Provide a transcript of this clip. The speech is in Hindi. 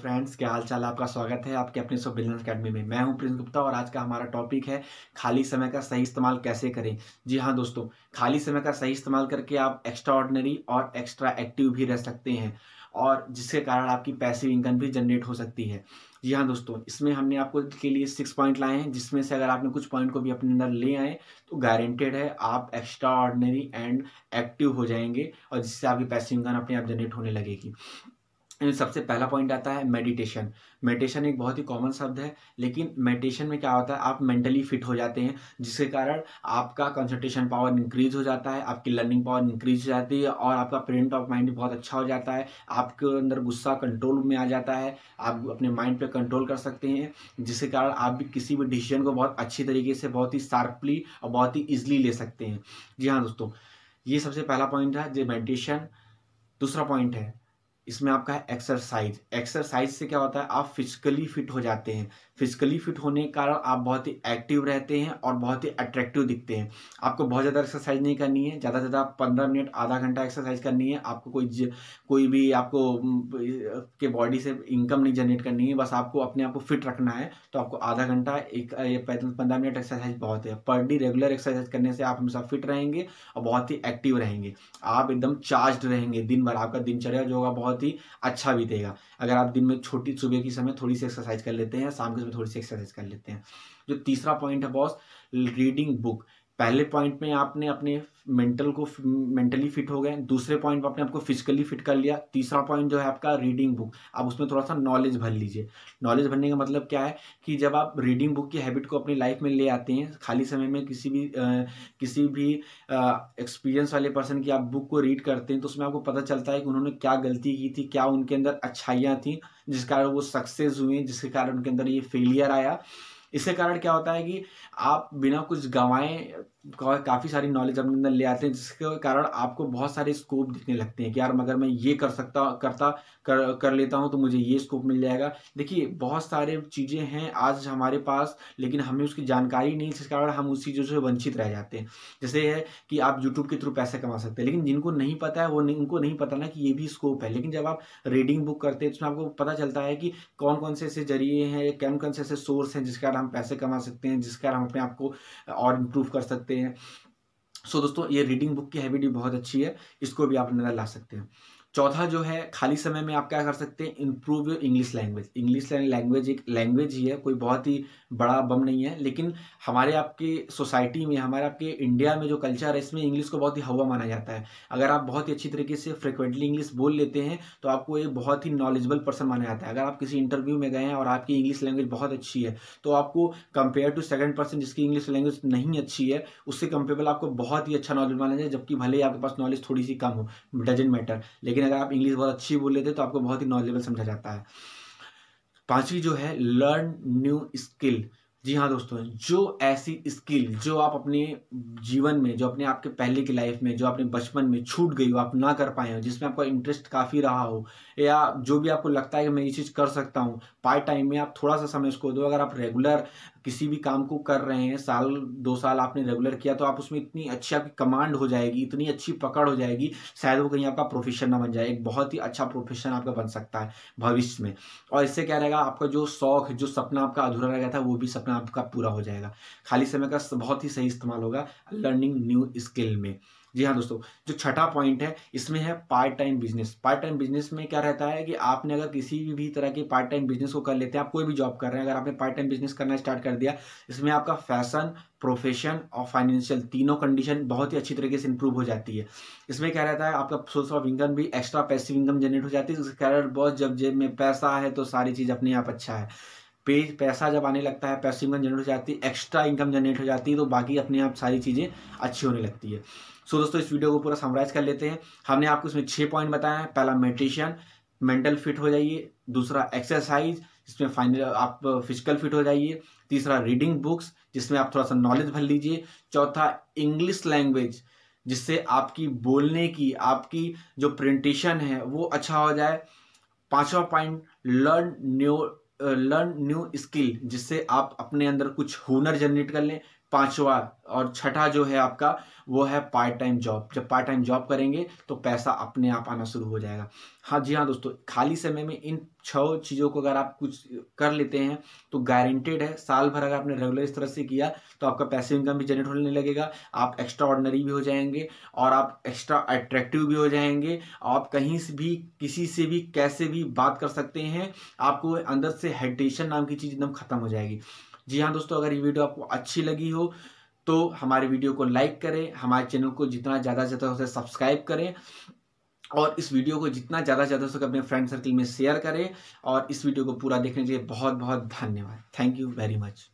फ्रेंड्स क्या हाल चाल आपका स्वागत है आपके अपने सो बिजनेस अकेडमी में मैं हूं प्रिंस गुप्ता और आज का हमारा टॉपिक है खाली समय का सही इस्तेमाल कैसे करें जी हाँ दोस्तों खाली समय का सही इस्तेमाल करके आप एक्स्ट्रा ऑर्डनरी और एक्स्ट्रा एक्टिव भी रह सकते हैं और जिसके कारण आपकी पैसिव इनकम भी जनरेट हो सकती है जी हाँ दोस्तों इसमें हमने आपको के लिए सिक्स पॉइंट लाए हैं जिसमें से अगर आपने कुछ पॉइंट को भी अपने अंदर ले आए तो गारंटेड है आप एक्स्ट्रा ऑर्डनरी एंड एक्टिव हो जाएंगे और जिससे आपकी पैसिव इनकम अपने आप जनरेट होने लगेगी सबसे पहला पॉइंट आता है मेडिटेशन मेडिटेशन एक बहुत ही कॉमन शब्द है लेकिन मेडिटेशन में क्या होता है आप मेंटली फिट हो जाते हैं जिसके कारण आपका कंसंट्रेशन पावर इंक्रीज हो जाता है आपकी लर्निंग पावर इंक्रीज हो जाती है और आपका प्रिंट ऑफ माइंड बहुत अच्छा हो जाता है आपके अंदर गुस्सा कंट्रोल में आ जाता है आप अपने माइंड पर कंट्रोल कर सकते हैं जिसके कारण आप भी किसी भी डिसीजन को बहुत अच्छी तरीके से बहुत ही शार्पली और बहुत ही ईजिली ले सकते हैं जी हाँ दोस्तों ये सबसे पहला पॉइंट था जो मेडिटेशन दूसरा पॉइंट है इसमें आपका है एक्सरसाइज एक्सरसाइज से क्या होता है आप फिजिकली फिट हो जाते हैं फिजिकली फिट होने के कारण आप बहुत ही एक्टिव रहते हैं और बहुत ही अट्रैक्टिव दिखते हैं आपको बहुत ज़्यादा एक्सरसाइज नहीं करनी है ज़्यादा से ज़्यादा पंद्रह मिनट आधा घंटा एक्सरसाइज करनी है आपको कोई कोई भी आपको के बॉडी से इनकम नहीं जनरेट करनी है बस आपको अपने आप को फिट रखना है तो आपको आधा घंटा एक पंद्रह मिनट एक्सरसाइज बहुत है पर डे रेगुलर एक्सरसाइज करने से आप हमेशा फिट रहेंगे और बहुत ही एक्टिव रहेंगे आप एकदम चार्ज रहेंगे दिन भर आपका दिनचर्या जो होगा बहुत ही अच्छा बीतेगा अगर आप दिन में छोटी सुबह के समय थोड़ी सी एक्सरसाइज कर लेते हैं शाम के में थोड़ी सी एक्सरसाइज कर लेते हैं जो तीसरा पॉइंट है बॉस रीडिंग बुक पहले पॉइंट में आपने अपने मेंटल को मेंटली फिट हो गए दूसरे पॉइंट में आपने आपको फिजिकली फिट कर लिया तीसरा पॉइंट जो है आपका रीडिंग बुक आप उसमें थोड़ा सा नॉलेज भर लीजिए नॉलेज भरने का मतलब क्या है कि जब आप रीडिंग बुक की हैबिट को अपनी लाइफ में ले आते हैं खाली समय में किसी भी आ, किसी भी एक्सपीरियंस वाले पर्सन की आप बुक को रीड करते हैं तो उसमें आपको पता चलता है कि उन्होंने क्या गलती की थी क्या उनके अंदर अच्छाइयाँ थी जिस कारण वो सक्सेस हुए जिसके कारण उनके अंदर ये फेलियर आया इसके कारण क्या होता है कि आप बिना कुछ गवाएं काफ़ी सारी नॉलेज अपने अंदर ले आते हैं जिसके कारण आपको बहुत सारे स्कोप दिखने लगते हैं कि यार मगर मैं ये कर सकता करता कर कर लेता हूँ तो मुझे ये स्कोप मिल जाएगा देखिए बहुत सारे चीज़ें हैं आज हमारे पास लेकिन हमें उसकी जानकारी नहीं जिस कारण हम उस चीज़ों से वंचित रह जाते हैं जैसे है कि आप यूट्यूब के थ्रू पैसे कमा सकते हैं लेकिन जिनको नहीं पता है वो नहीं, उनको नहीं पता ना कि ये भी स्कोप है लेकिन जब आप रीडिंग बुक करते हैं तो उसमें आपको पता चलता है कि कौन कौन से ऐसे जरिए हैं कौन कौन से ऐसे सोर्स हैं जिसके कारण हम पैसे कमा सकते हैं जिसके कारण हम अपने आप को और इम्प्रूव कर सकते हैं हैं सो so, दोस्तों ये रीडिंग बुक की हैबिट भी बहुत अच्छी है इसको भी आप नजर ला सकते हैं चौथा जो है खाली समय में आप क्या कर सकते हैं improve your English language English language एक लैंग्वेज ही है कोई बहुत ही बड़ा बम नहीं है लेकिन हमारे आपके सोसाइटी में हमारे आपके इंडिया में जो कल्चर है इसमें इंग्लिश को बहुत ही हवा माना जाता है अगर आप बहुत ही अच्छी तरीके से फ्रिक्वेंटली इंग्लिश बोल लेते हैं तो आपको एक बहुत ही नॉलेजेबल पर्सन माना जाता है अगर आप किसी इंटरव्यू में गए हैं और आपकी इंग्लिश लैंग्वेज बहुत अच्छी है तो आपको कंपेयर टू सेकेंड पर्सन जिसकी इंग्लिश लैंग्वेज नहीं अच्छी है उससे कंपेरेबल आपको बहुत ही अच्छा नॉलेज माना जाए जबकि भले ही आपके पास नॉलेज थोड़ी सी कम हो डजेंट मैटर लेकिन अगर आप इंग्लिश बहुत अच्छी बोल लेते तो आपको बहुत ही नॉलेजेबल समझा जाता है पांचवी जो है लर्न न्यू स्किल जी हाँ दोस्तों जो ऐसी स्किल जो आप अपने जीवन में जो अपने आपके पहले की लाइफ में जो अपने बचपन में छूट गई हो आप ना कर पाए हो जिसमें आपका इंटरेस्ट काफ़ी रहा हो या जो भी आपको लगता है कि मैं ये चीज़ कर सकता हूँ पार्ट टाइम में आप थोड़ा सा समय उसको दो अगर आप रेगुलर किसी भी काम को कर रहे हैं साल दो साल आपने रेगुलर किया तो आप उसमें इतनी अच्छी आपकी कमांड हो जाएगी इतनी अच्छी पकड़ हो जाएगी शायद वो कहीं आपका प्रोफेशन ना बन जाए एक बहुत ही अच्छा प्रोफेशन आपका बन सकता है भविष्य में और इससे क्या रहेगा आपका जो शौक जो सपना आपका अधूरा रह गया था वो भी सपना आपका पूरा हो जाएगा खाली समय का बहुत ही सही इस्तेमाल होगा लर्निंग न्यू स्किल में जी हाँ दोस्तों जो छठा पॉइंट है इसमें है part time business part time business में क्या रहता है कि आपने अगर किसी भी तरह के पार्ट टाइम बिजनेस को कर लेते हैं आप कोई भी जॉब कर रहे हैं अगर आपने पार्ट टाइम बिजनेस करना स्टार्ट कर दिया इसमें आपका फैशन प्रोफेशन और फाइनेंशियल तीनों कंडीशन बहुत ही अच्छी तरीके से इंप्रूव हो जाती है इसमें क्या रहता है आपका सोर्स ऑफ इनकम भी एक्स्ट्रा पैसिव इनकम जनरेट हो जाती है इसके बहुत जब जेब में पैसा है तो सारी चीज़ अपने आप अच्छा है पे पैसा जब आने लगता है पैसिव इनकम जनरेट हो जाती है एक्स्ट्रा इनकम जनरेट हो जाती है तो बाकी अपने आप सारी चीज़ें अच्छी होने लगती है सो so, दोस्तों इस वीडियो को पूरा समराइज कर लेते हैं हमने आपको इसमें छः पॉइंट बताया है पहला मेडिटेशन मेंटल फिट हो जाइए दूसरा एक्सरसाइज जिसमें फाइनल आप फिजिकल फिट हो जाइए तीसरा रीडिंग बुक्स जिसमें आप थोड़ा सा नॉलेज भर लीजिए चौथा इंग्लिश लैंग्वेज जिससे आपकी बोलने की आपकी जो प्रिंटेशन है वो अच्छा हो जाए पांचवा point learn new learn new skill जिससे आप अपने अंदर कुछ हुनर जनरेट कर लें पांचवा और छठा जो है आपका वो है पार्ट टाइम जॉब जब पार्ट टाइम जॉब करेंगे तो पैसा अपने आप आना शुरू हो जाएगा हाँ जी हाँ दोस्तों खाली समय में इन छह चीज़ों को अगर आप कुछ कर लेते हैं तो गारंटेड है साल भर अगर आपने रेगुलर इस तरह से किया तो आपका पैसे इनकम भी जनरेट होने लगेगा आप एक्स्ट्रा ऑर्डनरी भी हो जाएंगे और आप एक्स्ट्रा अट्रैक्टिव भी हो जाएंगे आप कहीं से भी किसी से भी कैसे भी बात कर सकते हैं आपको अंदर से हेडिटेशन नाम की चीज़ एकदम खत्म हो जाएगी जी हाँ दोस्तों अगर ये वीडियो आपको अच्छी लगी हो तो हमारे वीडियो को लाइक करें हमारे चैनल को जितना ज़्यादा से ज़्यादा उसे सब्सक्राइब करें और इस वीडियो को जितना ज़्यादा से ज़्यादा हो सके अपने फ्रेंड सर्कल में शेयर करें और इस वीडियो को पूरा देखने के लिए बहुत बहुत धन्यवाद थैंक यू वेरी मच